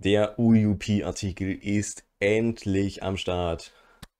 Der UUP-Artikel ist endlich am Start.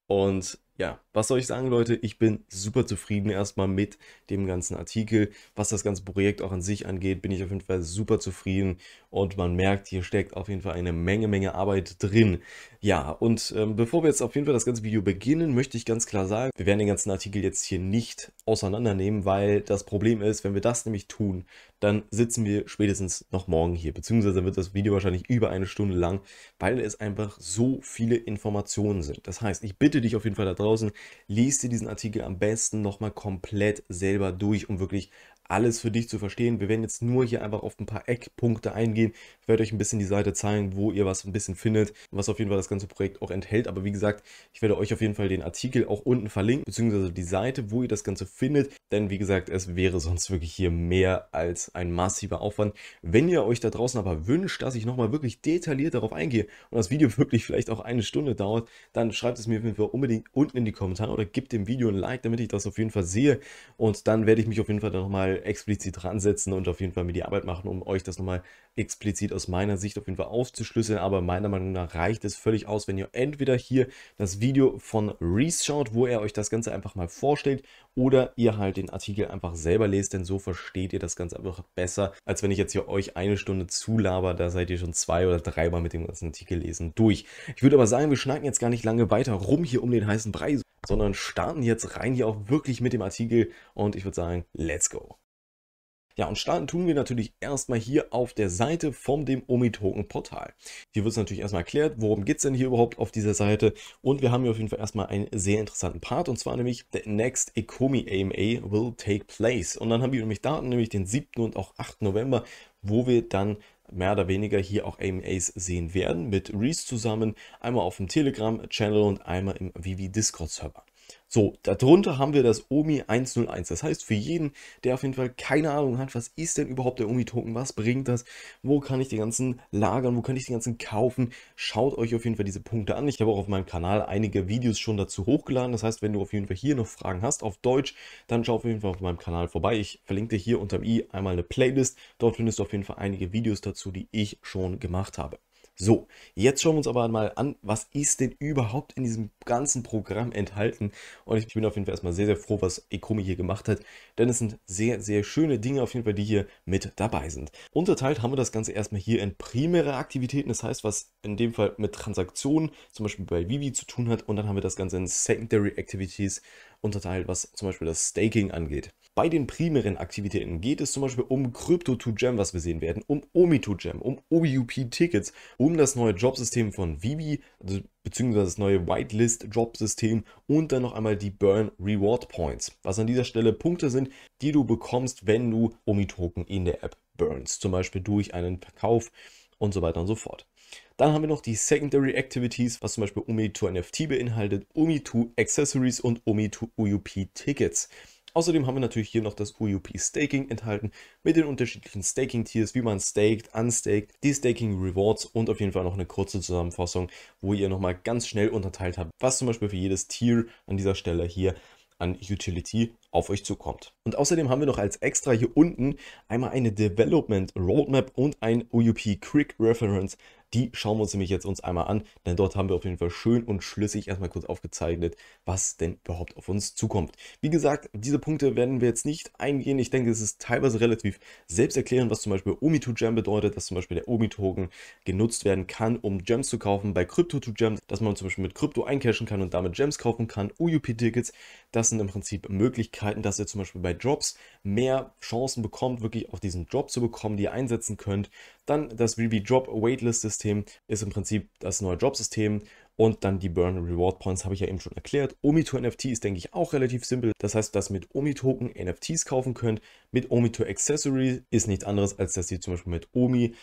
Und ja, was soll ich sagen, Leute? Ich bin super zufrieden erstmal mit dem ganzen Artikel. Was das ganze Projekt auch an sich angeht, bin ich auf jeden Fall super zufrieden. Und man merkt, hier steckt auf jeden Fall eine Menge, Menge Arbeit drin. Ja, und ähm, bevor wir jetzt auf jeden Fall das ganze Video beginnen, möchte ich ganz klar sagen, wir werden den ganzen Artikel jetzt hier nicht auseinandernehmen, weil das Problem ist, wenn wir das nämlich tun, dann sitzen wir spätestens noch morgen hier. Beziehungsweise dann wird das Video wahrscheinlich über eine Stunde lang, weil es einfach so viele Informationen sind. Das heißt, ich bitte dich auf jeden Fall darauf, draußen, liest dir diesen Artikel am besten nochmal komplett selber durch, um wirklich alles für dich zu verstehen. Wir werden jetzt nur hier einfach auf ein paar Eckpunkte eingehen. Ich werde euch ein bisschen die Seite zeigen, wo ihr was ein bisschen findet, was auf jeden Fall das ganze Projekt auch enthält. Aber wie gesagt, ich werde euch auf jeden Fall den Artikel auch unten verlinken, beziehungsweise die Seite, wo ihr das Ganze findet. Denn wie gesagt, es wäre sonst wirklich hier mehr als ein massiver Aufwand. Wenn ihr euch da draußen aber wünscht, dass ich nochmal wirklich detailliert darauf eingehe und das Video wirklich vielleicht auch eine Stunde dauert, dann schreibt es mir auf jeden Fall unbedingt unten in die Kommentare oder gebt dem Video ein Like, damit ich das auf jeden Fall sehe. Und dann werde ich mich auf jeden Fall nochmal explizit dran setzen und auf jeden Fall mir die Arbeit machen, um euch das nochmal explizit aus meiner Sicht auf jeden Fall aufzuschlüsseln. Aber meiner Meinung nach reicht es völlig aus, wenn ihr entweder hier das Video von Reese schaut, wo er euch das Ganze einfach mal vorstellt, oder ihr halt den Artikel einfach selber lest, denn so versteht ihr das Ganze einfach besser, als wenn ich jetzt hier euch eine Stunde zulaber, da seid ihr schon zwei oder dreimal mit dem ganzen Artikel lesen durch. Ich würde aber sagen, wir schneiden jetzt gar nicht lange weiter rum hier um den heißen Brei, sondern starten jetzt rein hier auch wirklich mit dem Artikel und ich würde sagen, let's go. Ja, und starten tun wir natürlich erstmal hier auf der Seite von dem token Portal. Hier wird es natürlich erstmal erklärt, worum geht es denn hier überhaupt auf dieser Seite. Und wir haben hier auf jeden Fall erstmal einen sehr interessanten Part und zwar nämlich The Next Ekomi AMA will take place. Und dann haben wir nämlich Daten, nämlich den 7. und auch 8. November, wo wir dann mehr oder weniger hier auch AMAs sehen werden, mit Reese zusammen, einmal auf dem Telegram-Channel und einmal im Vivi Discord-Server. So, darunter haben wir das OMI 101. Das heißt, für jeden, der auf jeden Fall keine Ahnung hat, was ist denn überhaupt der OMI-Token, was bringt das, wo kann ich den ganzen lagern, wo kann ich den ganzen kaufen, schaut euch auf jeden Fall diese Punkte an. Ich habe auch auf meinem Kanal einige Videos schon dazu hochgeladen. Das heißt, wenn du auf jeden Fall hier noch Fragen hast auf Deutsch, dann schau auf jeden Fall auf meinem Kanal vorbei. Ich verlinke dir hier unter dem i einmal eine Playlist. Dort findest du auf jeden Fall einige Videos dazu, die ich schon gemacht habe. So, jetzt schauen wir uns aber mal an, was ist denn überhaupt in diesem ganzen Programm enthalten. Und ich bin auf jeden Fall erstmal sehr, sehr froh, was Ecomi hier gemacht hat, denn es sind sehr, sehr schöne Dinge auf jeden Fall, die hier mit dabei sind. Unterteilt haben wir das Ganze erstmal hier in primäre Aktivitäten, das heißt, was in dem Fall mit Transaktionen, zum Beispiel bei Vivi zu tun hat. Und dann haben wir das Ganze in Secondary Activities unterteilt, was zum Beispiel das Staking angeht. Bei den primären Aktivitäten geht es zum Beispiel um Crypto2Gem, was wir sehen werden, um Omi2Gem, um OUP-Tickets, um das neue Jobsystem von Vivi, also beziehungsweise das neue whitelist jobsystem und dann noch einmal die Burn Reward Points, was an dieser Stelle Punkte sind, die du bekommst, wenn du Omi-Token in der App burnst, zum Beispiel durch einen Verkauf und so weiter und so fort. Dann haben wir noch die Secondary Activities, was zum Beispiel Omi2 NFT beinhaltet, Omi2 Accessories und Omi2 UUP Tickets. Außerdem haben wir natürlich hier noch das UUP Staking enthalten mit den unterschiedlichen Staking Tiers, wie man staked, unstaked, die Staking Rewards und auf jeden Fall noch eine kurze Zusammenfassung, wo ihr nochmal ganz schnell unterteilt habt, was zum Beispiel für jedes Tier an dieser Stelle hier an Utility auf euch zukommt. Und außerdem haben wir noch als extra hier unten einmal eine Development Roadmap und ein UUP Quick Reference, die schauen wir uns nämlich jetzt uns einmal an, denn dort haben wir auf jeden Fall schön und schlüssig erstmal kurz aufgezeichnet, was denn überhaupt auf uns zukommt. Wie gesagt, diese Punkte werden wir jetzt nicht eingehen. Ich denke, es ist teilweise relativ selbsterklärend, was zum Beispiel Omi2Gem bedeutet, dass zum Beispiel der Omi-Token genutzt werden kann, um Gems zu kaufen. Bei crypto 2 gem dass man zum Beispiel mit Krypto eincashen kann und damit Gems kaufen kann. UUP-Tickets, das sind im Prinzip Möglichkeiten, dass ihr zum Beispiel bei Drops mehr Chancen bekommt, wirklich auch diesen Drop zu bekommen, die ihr einsetzen könnt. Dann das Ruby Drop Waitlist System ist im Prinzip das neue Jobsystem und dann die Burn Reward Points habe ich ja eben schon erklärt. Omito NFT ist, denke ich, auch relativ simpel. Das heißt, dass mit Omi Token NFTs kaufen könnt. Mit Omito Accessory ist nichts anderes, als dass ihr zum Beispiel mit Omi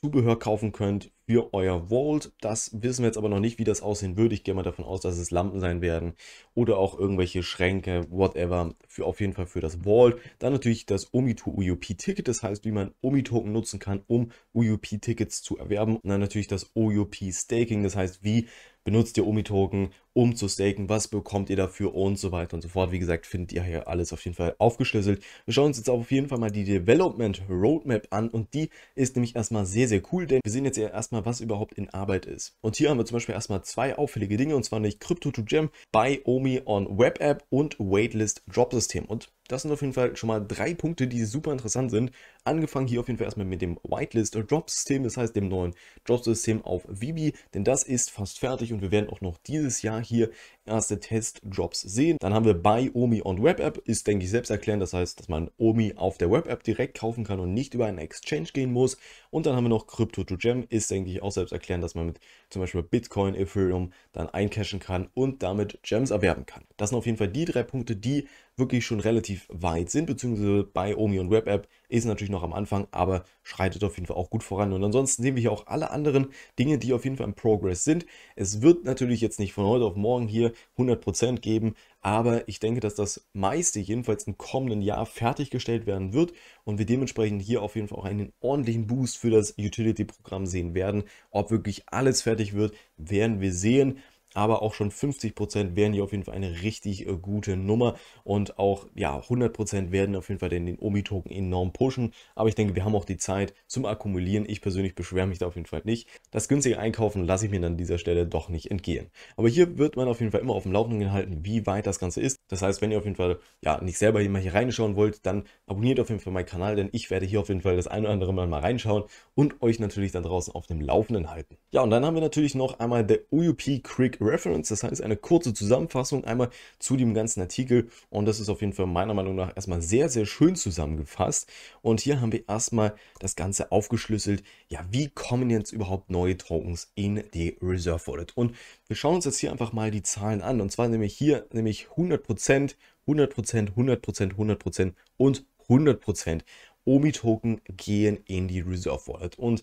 Zubehör kaufen könnt für euer Vault. Das wissen wir jetzt aber noch nicht, wie das aussehen würde. Ich gehe mal davon aus, dass es Lampen sein werden oder auch irgendwelche Schränke, whatever, für auf jeden Fall für das Vault. Dann natürlich das Omito UUP-Ticket, das heißt, wie man Omi-Token nutzen kann, um UUP-Tickets zu erwerben. Und dann natürlich das OUP-Staking, das heißt, wie benutzt ihr Omi-Token, um zu staken, was bekommt ihr dafür und so weiter und so fort. Wie gesagt, findet ihr hier alles auf jeden Fall aufgeschlüsselt. Wir schauen uns jetzt auf jeden Fall mal die Development Roadmap an und die ist nämlich erstmal sehr, sehr, cool, denn wir sehen jetzt erstmal, was überhaupt in Arbeit ist. Und hier haben wir zum Beispiel erstmal zwei auffällige Dinge, und zwar nicht Crypto2Gem, Buy Omi on Web App und Waitlist Drop System. Und das sind auf jeden Fall schon mal drei Punkte, die super interessant sind. Angefangen hier auf jeden Fall erstmal mit dem Whitelist-Drop-System, das heißt dem neuen Drop-System auf Vibi, denn das ist fast fertig und wir werden auch noch dieses Jahr hier erste Test-Drops sehen. Dann haben wir Buy Omi on Web App, ist denke ich selbst erklärend, das heißt, dass man Omi auf der Web App direkt kaufen kann und nicht über einen Exchange gehen muss. Und dann haben wir noch Crypto to Gem, ist denke ich auch selbst erklärend, dass man mit zum Beispiel Bitcoin, Ethereum dann eincashen kann und damit Gems erwerben kann. Das sind auf jeden Fall die drei Punkte, die wirklich schon relativ weit sind, beziehungsweise bei Omi und Web App ist natürlich noch am Anfang, aber schreitet auf jeden Fall auch gut voran. Und ansonsten sehen wir hier auch alle anderen Dinge, die auf jeden Fall im Progress sind. Es wird natürlich jetzt nicht von heute auf morgen hier 100% geben, aber ich denke, dass das meiste jedenfalls im kommenden Jahr fertiggestellt werden wird und wir dementsprechend hier auf jeden Fall auch einen ordentlichen Boost für das Utility-Programm sehen werden. Ob wirklich alles fertig wird, werden wir sehen aber auch schon 50% wären hier auf jeden Fall eine richtig äh, gute Nummer und auch ja 100% werden auf jeden Fall den, den Omi-Token enorm pushen, aber ich denke, wir haben auch die Zeit zum Akkumulieren. Ich persönlich beschwere mich da auf jeden Fall nicht. Das günstige Einkaufen lasse ich mir dann an dieser Stelle doch nicht entgehen. Aber hier wird man auf jeden Fall immer auf dem Laufenden gehalten, wie weit das Ganze ist. Das heißt, wenn ihr auf jeden Fall ja nicht selber hier mal hier reinschauen wollt, dann abonniert auf jeden Fall meinen Kanal, denn ich werde hier auf jeden Fall das ein oder andere Mal mal reinschauen und euch natürlich dann draußen auf dem Laufenden halten. Ja, und dann haben wir natürlich noch einmal der UUP Creek Reference, das heißt eine kurze Zusammenfassung einmal zu dem ganzen Artikel und das ist auf jeden Fall meiner Meinung nach erstmal sehr, sehr schön zusammengefasst und hier haben wir erstmal das Ganze aufgeschlüsselt, ja, wie kommen jetzt überhaupt neue Tokens in die Reserve Wallet und wir schauen uns jetzt hier einfach mal die Zahlen an und zwar nämlich hier nämlich 100%, 100%, 100%, 100% und 100%. OMI-Token gehen in die Reserve Wallet. Und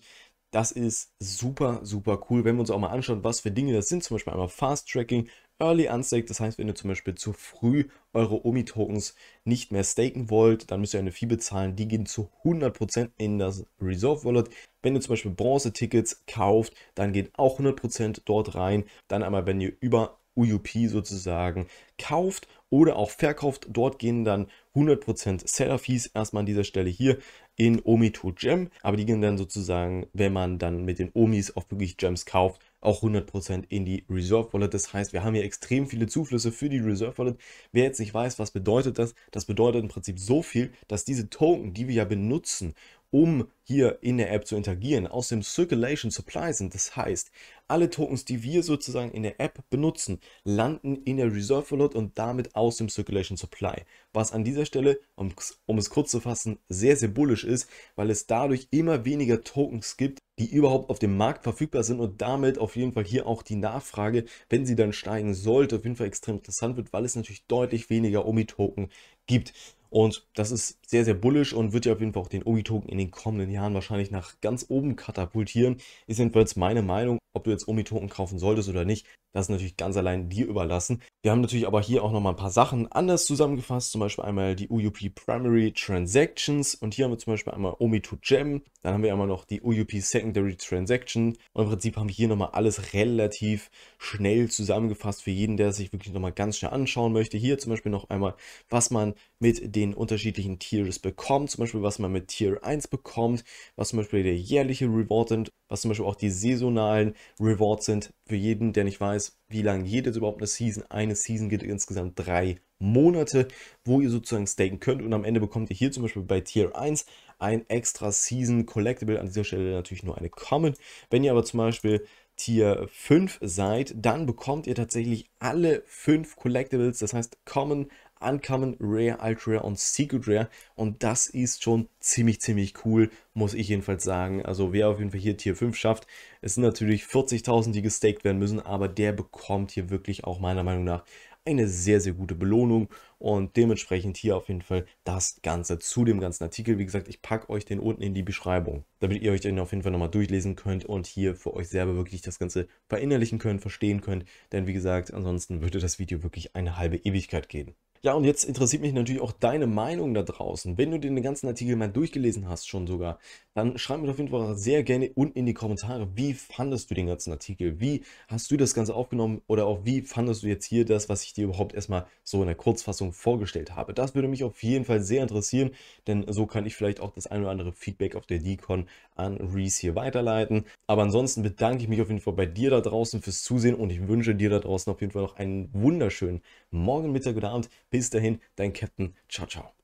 das ist super, super cool, wenn wir uns auch mal anschauen, was für Dinge das sind. Zum Beispiel einmal Fast Tracking, Early Unstake, das heißt, wenn ihr zum Beispiel zu früh eure OMI-Tokens nicht mehr staken wollt, dann müsst ihr eine Fee bezahlen, die gehen zu 100% in das Resolve Wallet. Wenn ihr zum Beispiel Bronze-Tickets kauft, dann geht auch 100% dort rein. Dann einmal, wenn ihr über UUP sozusagen kauft oder auch verkauft, dort gehen dann 100% Seller-Fees erstmal an dieser Stelle hier in Omito Gem, aber die gehen dann sozusagen, wenn man dann mit den Omis auch wirklich Gems kauft, auch 100% in die Reserve Wallet. Das heißt, wir haben hier extrem viele Zuflüsse für die Reserve Wallet. Wer jetzt nicht weiß, was bedeutet das, das bedeutet im Prinzip so viel, dass diese Token, die wir ja benutzen, um hier in der App zu interagieren, aus dem Circulation Supply sind. Das heißt, alle Tokens, die wir sozusagen in der App benutzen, landen in der Reserve Wallet und damit aus dem Circulation Supply. Was an dieser Stelle, um, um es kurz zu fassen, sehr, sehr bullisch ist, weil es dadurch immer weniger Tokens gibt, die überhaupt auf dem Markt verfügbar sind und damit auf jeden Fall hier auch die Nachfrage, wenn sie dann steigen sollte, auf jeden Fall extrem interessant wird, weil es natürlich deutlich weniger OMI-Token gibt. Und das ist sehr, sehr bullisch und wird ja auf jeden Fall auch den Omi-Token in den kommenden Jahren wahrscheinlich nach ganz oben katapultieren. Ist jedenfalls meine Meinung, ob du jetzt Omi-Token kaufen solltest oder nicht, das ist natürlich ganz allein dir überlassen. Wir haben natürlich aber hier auch nochmal ein paar Sachen anders zusammengefasst, zum Beispiel einmal die UUP Primary Transactions und hier haben wir zum Beispiel einmal Omi2Gem, dann haben wir einmal noch die UUP Secondary Transaction und im Prinzip haben wir hier nochmal alles relativ schnell zusammengefasst für jeden, der sich wirklich nochmal ganz schnell anschauen möchte. Hier zum Beispiel noch einmal, was man mit den unterschiedlichen Tiers bekommt, zum Beispiel was man mit Tier 1 bekommt, was zum Beispiel der jährliche Reward sind, was zum Beispiel auch die saisonalen Rewards sind. Für jeden, der nicht weiß, wie lange geht jetzt überhaupt eine Season, eine Season geht insgesamt drei Monate, wo ihr sozusagen staken könnt und am Ende bekommt ihr hier zum Beispiel bei Tier 1 ein extra Season Collectible, an dieser Stelle natürlich nur eine Common. Wenn ihr aber zum Beispiel Tier 5 seid, dann bekommt ihr tatsächlich alle 5 Collectibles, das heißt Common, Uncommon Rare, Ultra Rare und Secret Rare. Und das ist schon ziemlich, ziemlich cool, muss ich jedenfalls sagen. Also wer auf jeden Fall hier Tier 5 schafft, es sind natürlich 40.000, die gestaked werden müssen, aber der bekommt hier wirklich auch meiner Meinung nach eine sehr, sehr gute Belohnung und dementsprechend hier auf jeden Fall das Ganze zu dem ganzen Artikel. Wie gesagt, ich packe euch den unten in die Beschreibung, damit ihr euch den auf jeden Fall nochmal durchlesen könnt und hier für euch selber wirklich das Ganze verinnerlichen könnt, verstehen könnt. Denn wie gesagt, ansonsten würde das Video wirklich eine halbe Ewigkeit gehen. Ja, und jetzt interessiert mich natürlich auch deine Meinung da draußen. Wenn du den ganzen Artikel mal durchgelesen hast, schon sogar, dann schreib mir auf jeden Fall sehr gerne unten in die Kommentare, wie fandest du den ganzen Artikel? Wie hast du das Ganze aufgenommen? Oder auch wie fandest du jetzt hier das, was ich dir überhaupt erstmal so in der Kurzfassung vorgestellt habe? Das würde mich auf jeden Fall sehr interessieren, denn so kann ich vielleicht auch das ein oder andere Feedback auf der Decon an Reese hier weiterleiten. Aber ansonsten bedanke ich mich auf jeden Fall bei dir da draußen fürs Zusehen und ich wünsche dir da draußen auf jeden Fall noch einen wunderschönen Morgen, Mittag oder Abend. Bis dahin, dein Captain. Ciao, ciao.